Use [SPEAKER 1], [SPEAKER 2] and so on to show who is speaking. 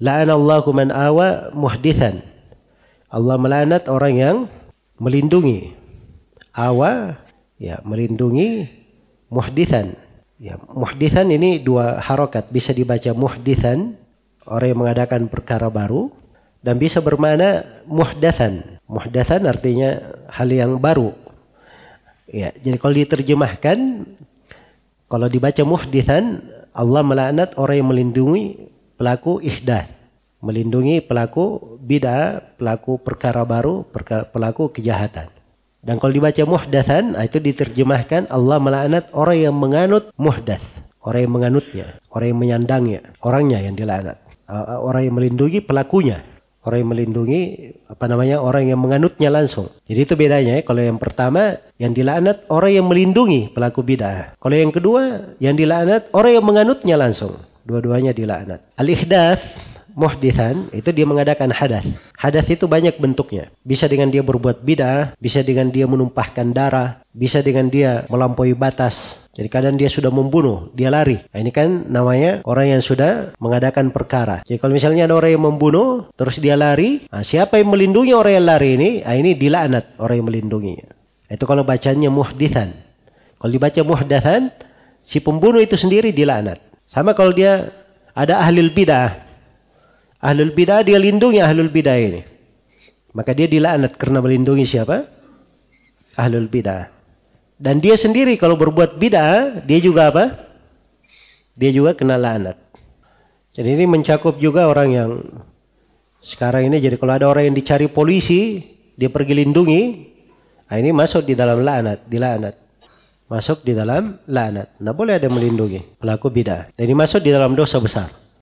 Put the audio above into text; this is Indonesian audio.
[SPEAKER 1] La'anallahu man awa muhdithan. Allah melanat orang yang melindungi. Awa ya melindungi muhdithan. Ya, muhdithan ini dua harokat bisa dibaca muhdithan orang yang mengadakan perkara baru dan bisa bermana muhdathan. Muhdathan artinya hal yang baru. Ya, jadi kalau diterjemahkan kalau dibaca muhdithan Allah melaknat orang yang melindungi pelaku ihdath, melindungi pelaku bid'ah, pelaku perkara baru, perkara, pelaku kejahatan. Dan kalau dibaca muhdasan, ah, itu diterjemahkan Allah melaknat orang yang menganut muhdas, orang yang menganutnya, orang yang menyandangnya, orangnya yang dilaknat. Ah, ah, orang yang melindungi pelakunya, orang yang melindungi apa namanya orang yang menganutnya langsung. Jadi itu bedanya ya. Kalau yang pertama yang dilaknat orang yang melindungi pelaku bid'ah. Kalau yang kedua yang dilaknat orang yang menganutnya langsung. Dua-duanya dilaknat. Al-ihdath muhdithan itu dia mengadakan hadas. Hadas itu banyak bentuknya. Bisa dengan dia berbuat bid'ah, bisa dengan dia menumpahkan darah, bisa dengan dia melampaui batas. Jadi kadang dia sudah membunuh, dia lari. Nah, ini kan namanya orang yang sudah mengadakan perkara. Jadi kalau misalnya ada orang yang membunuh, terus dia lari, nah, siapa yang melindungi orang yang lari ini? Nah, ini dilaknat orang yang melindunginya. Itu kalau bacanya muhdithan. Kalau dibaca muhdathan, si pembunuh itu sendiri dilaknat. Sama kalau dia ada ahlul bidah. Ahlul bidah dia lindungi ahlul bidah ini. Maka dia dilaknat karena melindungi siapa? Ahlul bidah. Dan dia sendiri kalau berbuat bidah, dia juga apa? Dia juga kena laknat. Jadi ini mencakup juga orang yang sekarang ini jadi kalau ada orang yang dicari polisi, dia pergi lindungi, nah ini masuk di dalam laknat, dilaknat masuk di dalam lanat, Tidak boleh ada melindungi pelaku bid'ah. Jadi masuk di dalam dosa besar.